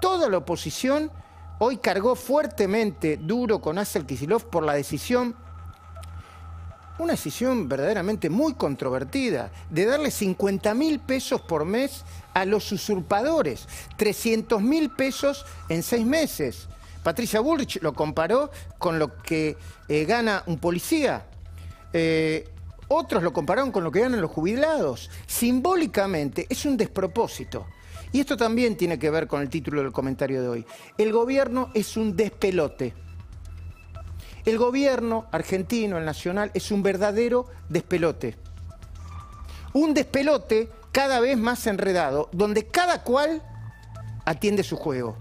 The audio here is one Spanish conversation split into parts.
toda la oposición hoy cargó fuertemente, duro con Axel Kisilov por la decisión, una decisión verdaderamente muy controvertida, de darle 50 mil pesos por mes a los usurpadores, 300 mil pesos en seis meses. Patricia Bullrich lo comparó con lo que eh, gana un policía. Eh, otros lo compararon con lo que ganan los jubilados. Simbólicamente es un despropósito. Y esto también tiene que ver con el título del comentario de hoy. El gobierno es un despelote. El gobierno argentino, el nacional, es un verdadero despelote. Un despelote cada vez más enredado, donde cada cual atiende su juego.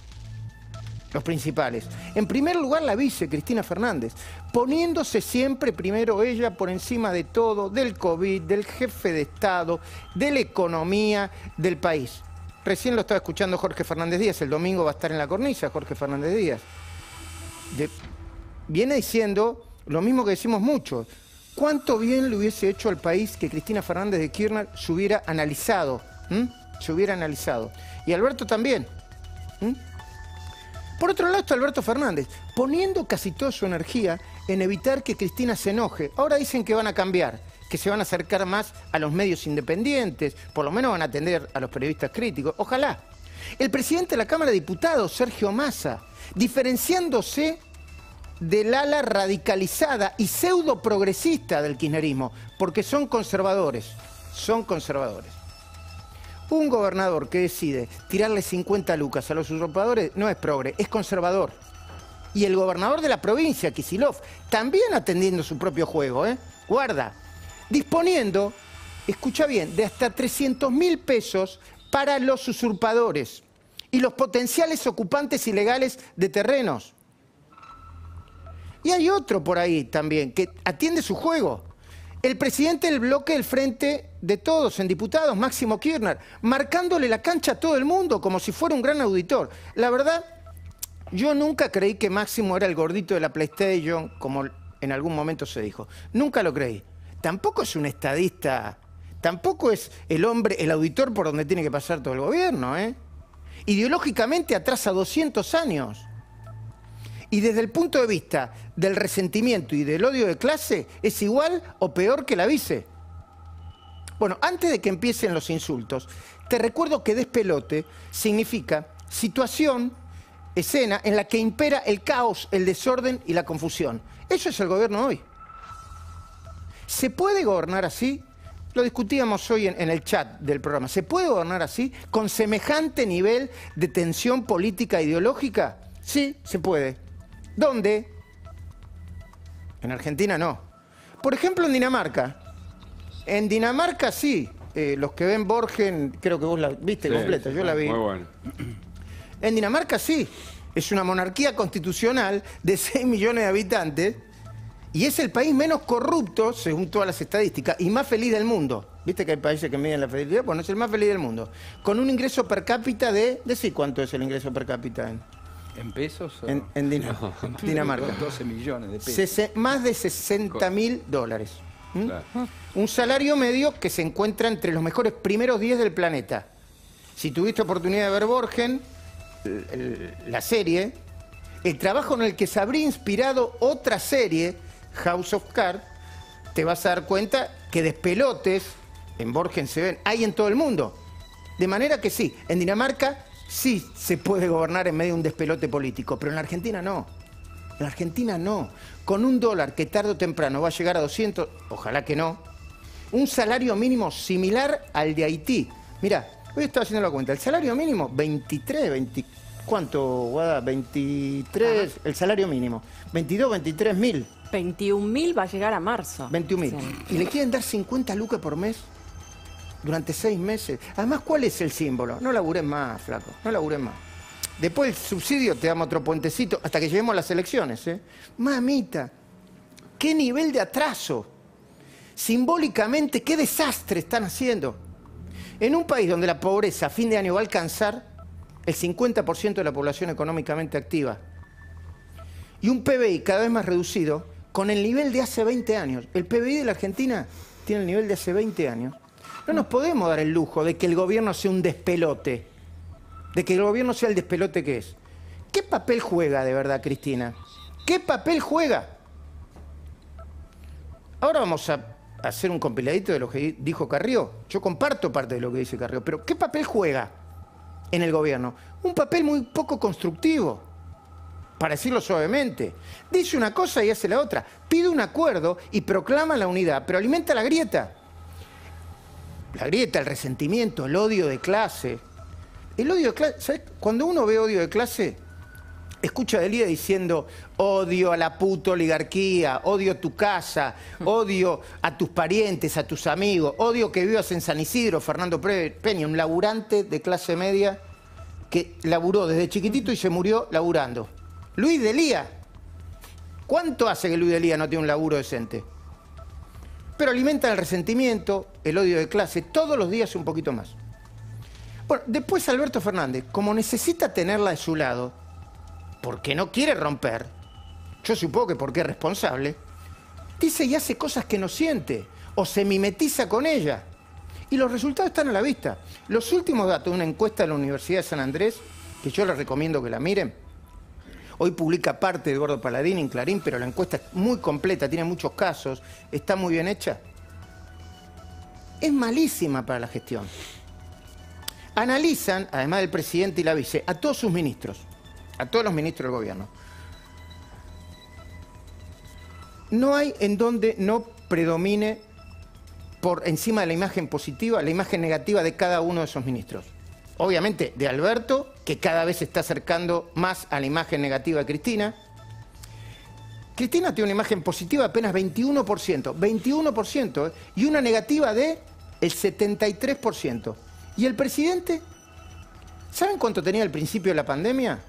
Los principales. En primer lugar, la vice, Cristina Fernández, poniéndose siempre primero ella por encima de todo, del COVID, del jefe de Estado, de la economía del país. Recién lo estaba escuchando Jorge Fernández Díaz, el domingo va a estar en la cornisa Jorge Fernández Díaz. viene diciendo lo mismo que decimos muchos. ¿Cuánto bien le hubiese hecho al país que Cristina Fernández de Kirchner se hubiera analizado? Se hubiera analizado. Y Alberto también. Por otro lado está Alberto Fernández, poniendo casi toda su energía en evitar que Cristina se enoje. Ahora dicen que van a cambiar se van a acercar más a los medios independientes, por lo menos van a atender a los periodistas críticos, ojalá. El presidente de la Cámara de Diputados, Sergio Massa, diferenciándose del ala radicalizada y pseudo progresista del kirchnerismo, porque son conservadores, son conservadores. Un gobernador que decide tirarle 50 lucas a los usurpadores no es progre, es conservador. Y el gobernador de la provincia, Kisilov, también atendiendo su propio juego, ¿eh? Guarda, disponiendo, escucha bien, de hasta 300 mil pesos para los usurpadores y los potenciales ocupantes ilegales de terrenos. Y hay otro por ahí también que atiende su juego. El presidente del bloque del Frente de Todos en Diputados, Máximo Kirchner, marcándole la cancha a todo el mundo como si fuera un gran auditor. La verdad, yo nunca creí que Máximo era el gordito de la PlayStation, como en algún momento se dijo. Nunca lo creí tampoco es un estadista, tampoco es el hombre, el auditor por donde tiene que pasar todo el gobierno. ¿eh? Ideológicamente atrasa 200 años. Y desde el punto de vista del resentimiento y del odio de clase, es igual o peor que la vice. Bueno, antes de que empiecen los insultos, te recuerdo que despelote significa situación, escena en la que impera el caos, el desorden y la confusión. Eso es el gobierno hoy. ¿Se puede gobernar así? Lo discutíamos hoy en, el chat del programa. ¿Se puede gobernar así? ¿Con semejante nivel de tensión política e ideológica? Sí, se puede. ¿Dónde? En Argentina no. Por ejemplo, en Dinamarca. En Dinamarca sí. Eh, los que ven Borgen, creo que vos la viste completa, yo la vi. Muy bueno. En Dinamarca sí. Es una monarquía constitucional de 6 millones de habitantes y es el país menos corrupto, según todas las estadísticas, y más feliz del mundo. Viste que hay países que miden la felicidad, bueno, pues es el más feliz del mundo. Con un ingreso per cápita de... Decí cuánto es el ingreso per cápita en... pesos? En, Dinamarca. 12 millones de pesos. más de 60 mil dólares. ¿Mm? Un salario medio que se encuentra entre los mejores primeros 10 del planeta. Si tuviste oportunidad de ver Borgen, la serie, el trabajo en el que se habría inspirado otra serie House of Cards, te vas a dar cuenta que despelotes en Borges se ven, hay en todo el mundo. De manera que sí, en Dinamarca sí se puede gobernar en medio de un despelote político, pero en la Argentina no. En la Argentina no. Con un dólar que tarde o temprano va a llegar a 200, ojalá que no, un salario mínimo similar al de Haití. Mira, hoy estaba haciendo la cuenta, el salario mínimo 23, ¿Cuánto, Guada? 23, el salario mínimo. 22, 23 mil 21.000 va a llegar a marzo. 21.000. Y le quieren dar 50 lucas por mes durante seis meses. Además, ¿cuál es el símbolo? No laburen más, flaco, no laburen más. Después el subsidio te damos otro puentecito hasta que lleguemos a las elecciones. ¿eh? Mamita, qué nivel de atraso. Simbólicamente, qué desastre están haciendo. En un país donde la pobreza a fin de año va a alcanzar el 50% de la población económicamente activa y un PBI cada vez más reducido, con el nivel de hace 20 años. El PBI de la Argentina tiene el nivel de hace 20 años. No nos podemos dar el lujo de que el gobierno sea un despelote, de que el gobierno sea el despelote que es. ¿Qué papel juega de verdad, Cristina? ¿Qué papel juega? Ahora vamos a hacer un compiladito de lo que dijo Carrió. Yo comparto parte de lo que dice Carrió, pero ¿qué papel juega en el gobierno? Un papel muy poco constructivo para decirlo suavemente. Dice una cosa y hace la otra. Pide un acuerdo y proclama la unidad, pero alimenta la grieta. La grieta, el resentimiento, el odio de clase. El odio de clase, ¿sabes? Cuando uno ve odio de clase, escucha a Delia diciendo odio a la puta oligarquía, odio a tu casa, odio a tus parientes, a tus amigos, odio que vivas en San Isidro, Fernando Peña, un laburante de clase media que laburó desde chiquitito y se murió laburando. Luis Delía. ¿Cuánto hace que Luis Delía no tiene un laburo decente? Pero alimenta el resentimiento, el odio de clase, todos los días un poquito más. Bueno, después Alberto Fernández, como necesita tenerla de su lado, porque no quiere romper, yo supongo que porque es responsable, dice y hace cosas que no siente, o se mimetiza con ella. Y los resultados están a la vista. Los últimos datos de una encuesta de la Universidad de San Andrés, que yo les recomiendo que la miren, Hoy publica parte de Eduardo Paladín en Clarín, pero la encuesta es muy completa, tiene muchos casos, está muy bien hecha. Es malísima para la gestión. Analizan, además del presidente y la vice, a todos sus ministros, a todos los ministros del gobierno. No hay en donde no predomine por encima de la imagen positiva, la imagen negativa de cada uno de esos ministros. Obviamente de Alberto que cada vez se está acercando más a la imagen negativa de Cristina. Cristina tiene una imagen positiva de apenas 21%, 21%, y una negativa de el 73%. ¿Y el presidente? ¿Saben cuánto tenía al principio de la pandemia?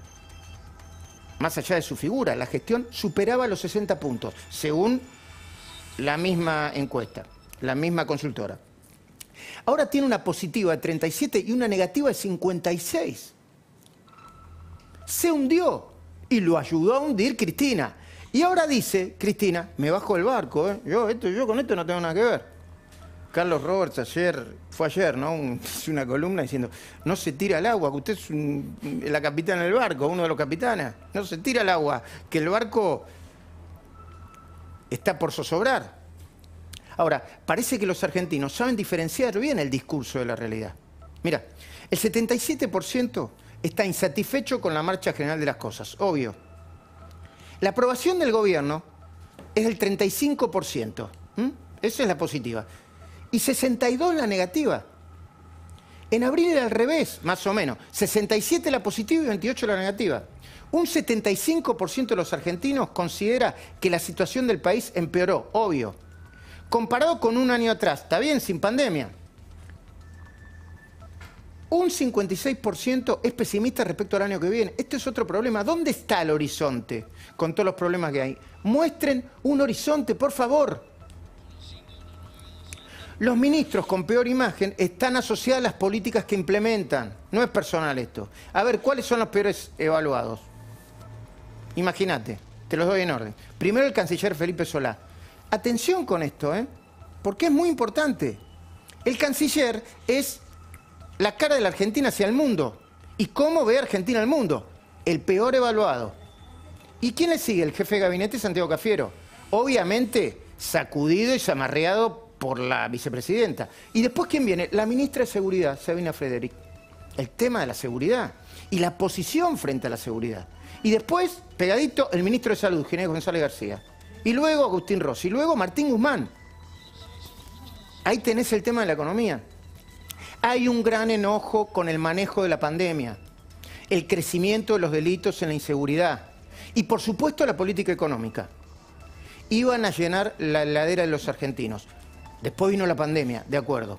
Más allá de su figura, la gestión superaba los 60 puntos, según la misma encuesta, la misma consultora. Ahora tiene una positiva de 37 y una negativa de 56 se hundió y lo ayudó a hundir Cristina. Y ahora dice, Cristina, me bajo el barco, ¿eh? yo, esto, yo con esto no tengo nada que ver. Carlos Roberts ayer, fue ayer, ¿no? hizo una columna diciendo, no se tira al agua, que usted es la capitana del barco, uno de los capitanes, no se tira al agua, que el barco está por zozobrar. Ahora, parece que los argentinos saben diferenciar bien el discurso de la realidad. Mira, el 77% está insatisfecho con la marcha general de las cosas, obvio. La aprobación del gobierno es del 35%. Esa es la positiva. Y 62 la negativa. En abril era al revés, más o menos. 67 la positiva y 28 la negativa. Un 75% de los argentinos considera que la situación del país empeoró, obvio. Comparado con un año atrás, está bien, sin pandemia. Un 56% es pesimista respecto al año que viene. Este es otro problema. ¿Dónde está el horizonte con todos los problemas que hay? Muestren un horizonte, por favor. Los ministros con peor imagen están asociados a las políticas que implementan. No es personal esto. A ver, ¿cuáles son los peores evaluados? Imagínate, te los doy en orden. Primero el canciller Felipe Solá. Atención con esto, ¿eh? porque es muy importante. El canciller es la cara de la Argentina hacia el mundo. ¿Y cómo ve Argentina el mundo? El peor evaluado. ¿Y quién le sigue? El jefe de gabinete, Santiago Cafiero. Obviamente sacudido y chamarreado por la vicepresidenta. ¿Y después quién viene? La ministra de Seguridad, Sabina Frederick. El tema de la seguridad y la posición frente a la seguridad. Y después, pegadito, el ministro de Salud, Ginés González García. Y luego Agustín Rossi. Y luego Martín Guzmán. Ahí tenés el tema de la economía. Hay un gran enojo con el manejo de la pandemia, el crecimiento de los delitos en la inseguridad y por supuesto la política económica. Iban a llenar la heladera de los argentinos. Después vino la pandemia, de acuerdo.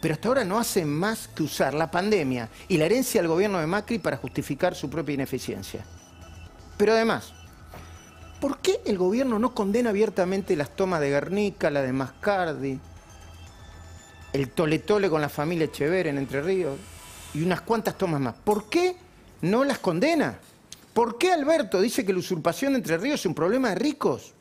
Pero hasta ahora no hacen más que usar la pandemia y la herencia del gobierno de Macri para justificar su propia ineficiencia. Pero además, ¿por qué el gobierno no condena abiertamente las tomas de Guernica, la de Mascardi, el toletole con la familia Echever en Entre Ríos y unas cuantas tomas más. ¿Por qué no las condena? ¿Por qué Alberto dice que la usurpación de Entre Ríos es un problema de ricos?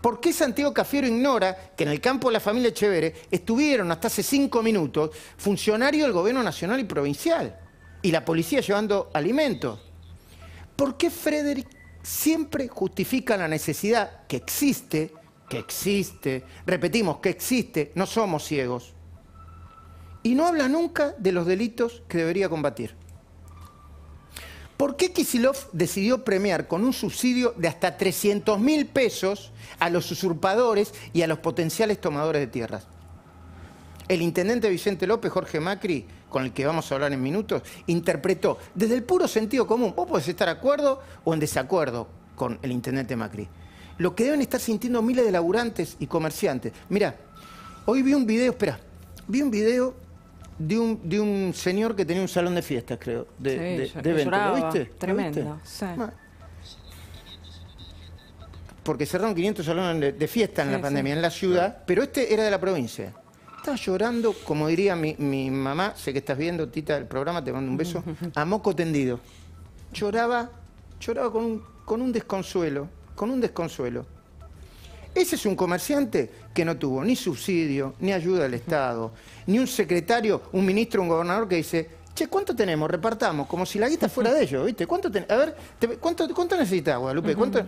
¿Por qué Santiago Cafiero ignora que en el campo de la familia Echeverre estuvieron hasta hace cinco minutos funcionarios del gobierno nacional y provincial y la policía llevando alimentos? ¿Por qué Frederick siempre justifica la necesidad que existe que existe, repetimos, que existe, no somos ciegos. Y no habla nunca de los delitos que debería combatir. ¿Por qué Kisilov decidió premiar con un subsidio de hasta 300 mil pesos a los usurpadores y a los potenciales tomadores de tierras? El intendente Vicente López, Jorge Macri, con el que vamos a hablar en minutos, interpretó desde el puro sentido común, vos podés estar de acuerdo o en desacuerdo con el intendente Macri, lo que deben estar sintiendo miles de laburantes y comerciantes. Mirá, hoy vi un video, espera, vi un video de un, de un señor que tenía un salón de fiestas, creo, de, sí, Tremendo, Sí. porque cerraron 500 salones de fiesta en la pandemia, en la ciudad, pero este era de la provincia. Estaba llorando, como diría mi, mi mamá, sé que estás viendo, Tita, el programa, te mando un beso, a moco tendido. Lloraba, lloraba con un desconsuelo con un desconsuelo. Ese es un comerciante que no tuvo ni subsidio, ni ayuda del Estado, ni un secretario, un ministro, un gobernador que dice, che, ¿cuánto tenemos? Repartamos, como si la guita fuera de ellos, ¿viste? ¿Cuánto ten... A ver, ¿cuánto, necesitas, Guadalupe? ¿Cuánto...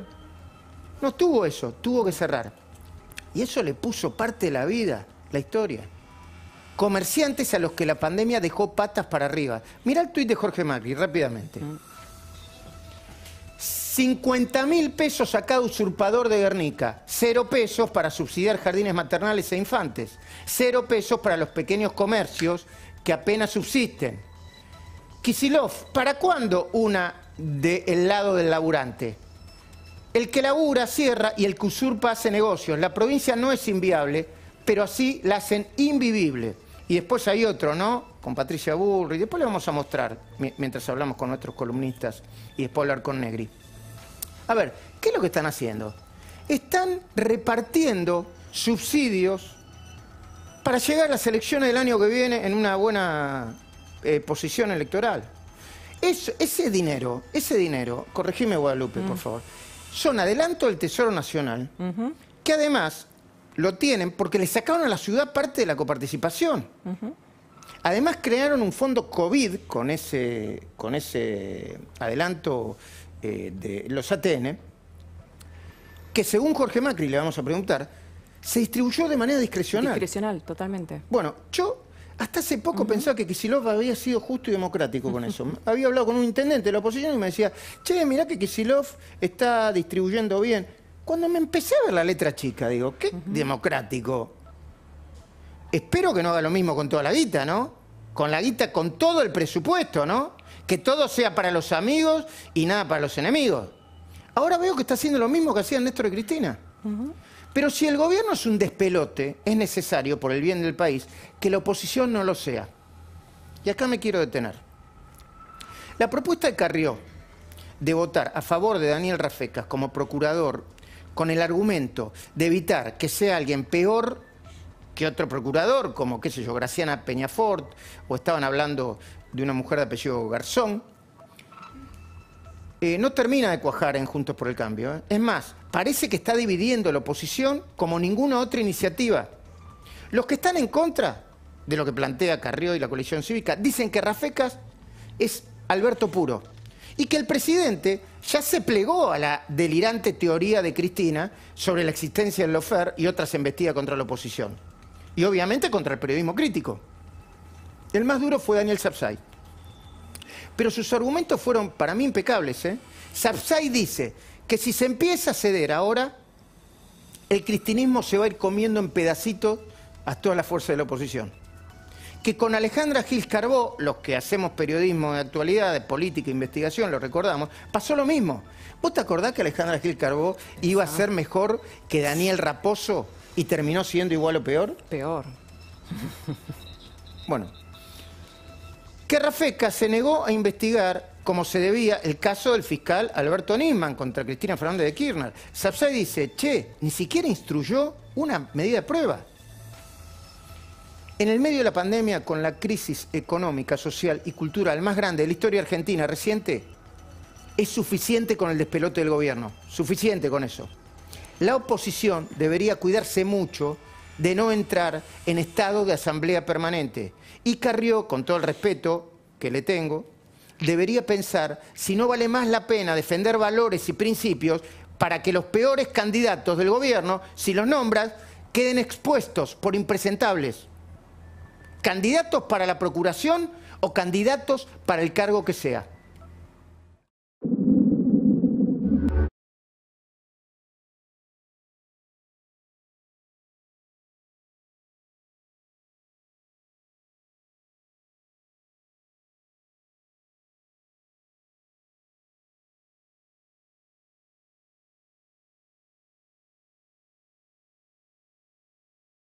No tuvo eso, tuvo que cerrar. Y eso le puso parte de la vida, la historia. Comerciantes a los que la pandemia dejó patas para arriba. Mira el tuit de Jorge Macri, rápidamente. 50 mil pesos a cada usurpador de Guernica, cero pesos para subsidiar jardines maternales e infantes, cero pesos para los pequeños comercios que apenas subsisten. Kisilov, ¿para cuándo una del lado del laburante? El que labura cierra y el que usurpa hace negocios. La provincia no es inviable, pero así la hacen invivible. Y después hay otro, ¿no? Con Patricia Burri. Después le vamos a mostrar, mientras hablamos con nuestros columnistas y después hablar con Negri. A ver, ¿qué es lo que están haciendo? Están repartiendo subsidios para llegar a las elecciones del año que viene en una buena eh, posición electoral. ese dinero, ese dinero, corregime Guadalupe, por mm. favor, son adelanto del Tesoro Nacional, que además lo tienen porque le sacaron a la ciudad parte de la coparticipación. Además crearon un fondo COVID con ese, con ese adelanto eh, de los ATN, que según Jorge Macri, le vamos a preguntar, se distribuyó de manera discrecional. Discrecional, totalmente. Bueno, yo hasta hace poco pensaba que Kisilov había sido justo y democrático con eso. había hablado con un intendente de la oposición y me decía, che, mirá que Kisilov está distribuyendo bien. Cuando me empecé a ver la letra chica, digo, qué democrático. Espero que no haga lo mismo con toda la guita, ¿no? Con la guita, con todo el presupuesto, ¿no? que todo sea para los amigos y nada para los enemigos. Ahora veo que está haciendo lo mismo que hacían Néstor y Cristina. Pero si el gobierno es un despelote, es necesario, por el bien del país, que la oposición no lo sea. Y acá me quiero detener. La propuesta de Carrió de votar a favor de Daniel Rafecas como procurador con el argumento de evitar que sea alguien peor que otro procurador, como, qué sé yo, Graciana Peñafort, o estaban hablando de una mujer de apellido Garzón, eh, no termina de cuajar en Juntos por el Cambio. ¿eh? Es más, parece que está dividiendo la oposición como ninguna otra iniciativa. Los que están en contra de lo que plantea Carrió y la coalición cívica dicen que Rafecas es Alberto Puro y que el presidente ya se plegó a la delirante teoría de Cristina sobre la existencia del Lofer y otras embestidas contra la oposición. Y obviamente contra el periodismo crítico. El más duro fue Daniel Sapsay. Pero sus argumentos fueron para mí impecables. ¿eh? dice que si se empieza a ceder ahora, el cristianismo se va a ir comiendo en pedacitos a todas las fuerzas de la oposición. Que con Alejandra Gil Carbó, los que hacemos periodismo de actualidad, de política e investigación, lo recordamos, pasó lo mismo. ¿Vos te acordás que Alejandra Gil Carbó iba a ah. ser mejor que Daniel Raposo y terminó siendo igual o peor? Peor. Bueno, que Rafeca se negó a investigar como se debía el caso del fiscal Alberto Nisman contra Cristina Fernández de Kirchner. Sapsay dice, che, ni siquiera instruyó una medida de prueba. En el medio de la pandemia, con la crisis económica, social y cultural más grande de la historia argentina reciente, es suficiente con el despelote del gobierno, suficiente con eso. La oposición debería cuidarse mucho de no entrar en estado de asamblea permanente. Y Carrió, con todo el respeto que le tengo, debería pensar si no vale más la pena defender valores y principios para que los peores candidatos del gobierno, si los nombras, queden expuestos por impresentables. Candidatos para la procuración o candidatos para el cargo que sea.